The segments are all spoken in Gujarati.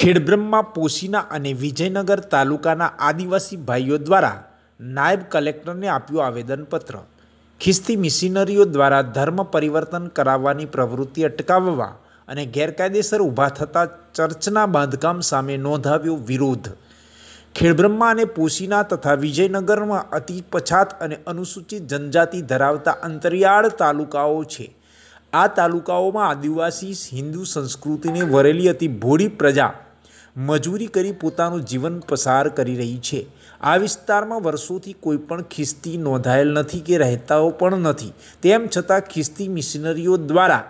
ખેડબ્રહ્મા પોશીના અને વિજયનગર તાલુકાના આદિવાસી ભાઈઓ દ્વારા નાયબ કલેક્ટરને આપ્યું આવેદનપત્ર ખિસ્તી મિશનરીઓ દ્વારા ધર્મ પરિવર્તન કરાવવાની પ્રવૃત્તિ અટકાવવા અને ગેરકાયદેસર ઊભા થતા ચર્ચના બાંધકામ સામે નોંધાવ્યો વિરોધ ખેડબ્રહ્મા અને પોશીના તથા વિજયનગરમાં અતિ પછાત અને અનુસૂચિત જનજાતિ ધરાવતા અંતરિયાળ તાલુકાઓ છે આ તાલુકાઓમાં આદિવાસી હિન્દુ સંસ્કૃતિને વરેલી હતી ભોળી પ્રજા મજૂરી કરી પોતાનું જીવન પસાર કરી રહી છે આ વિસ્તારમાં વર્ષોથી કોઈપણ ખિસ્તી નોંધાયેલ નથી કે રહેતાઓ પણ નથી તેમ છતાં ખિસ્તી મિશનરીઓ દ્વારા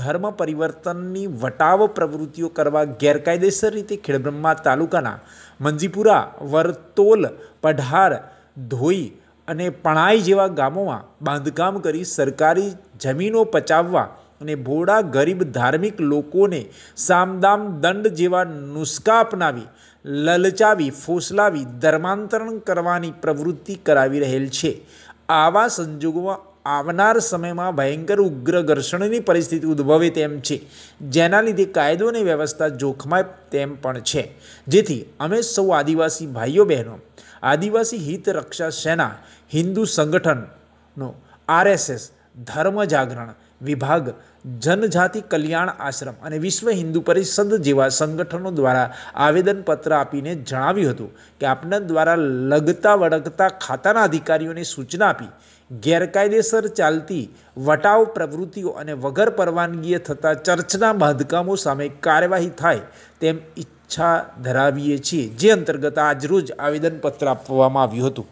ધર્મ પરિવર્તનની વટાવ પ્રવૃત્તિઓ કરવા ગેરકાયદેસર રીતે ખેડબ્રહ્મા તાલુકાના મંજીપુરા વરતોલ પઢાર ધોઈ અને પણાઈ જેવા ગામોમાં બાંધકામ કરી સરકારી જમીનો પચાવવા અને ભોળા ગરીબ ધાર્મિક લોકોને સામદામ દંડ જેવા નુસ્ખા અપનાવી લલચાવી ફોસલાવી ધર્માંતરણ કરવાની પ્રવૃત્તિ કરાવી રહેલ છે આવા સંજોગોમાં આવનાર સમયમાં ભયંકર ઉગ્ર ઘર્ષણની પરિસ્થિતિ ઉદ્ભવે તેમ છે જેના લીધે કાયદો અને વ્યવસ્થા જોખમાય તેમ પણ છે જેથી અમે સૌ આદિવાસી ભાઈઓ બહેનો આદિવાસી હિત રક્ષા સેના હિન્દુ સંગઠનો આરએસએસ ધર્મ જાગરણ વિભાગ જનજાતિ કલ્યાણ આશ્રમ અને વિશ્વ હિન્દુ પરિષદ જેવા સંગઠનો દ્વારા આવેદનપત્ર આપીને જણાવ્યું હતું કે આપના દ્વારા લગતા વળગતા ખાતાના અધિકારીઓને સૂચના આપી ગેરકાયદેસર ચાલતી વટાવ પ્રવૃત્તિઓ અને વગર પરવાનગીએ થતા ચર્ચના બાંધકામો સામે કાર્યવાહી થાય તેમ ઈચ્છા ધરાવીએ છીએ જે અંતર્ગત આજરોજ આવેદનપત્ર આપવામાં આવ્યું હતું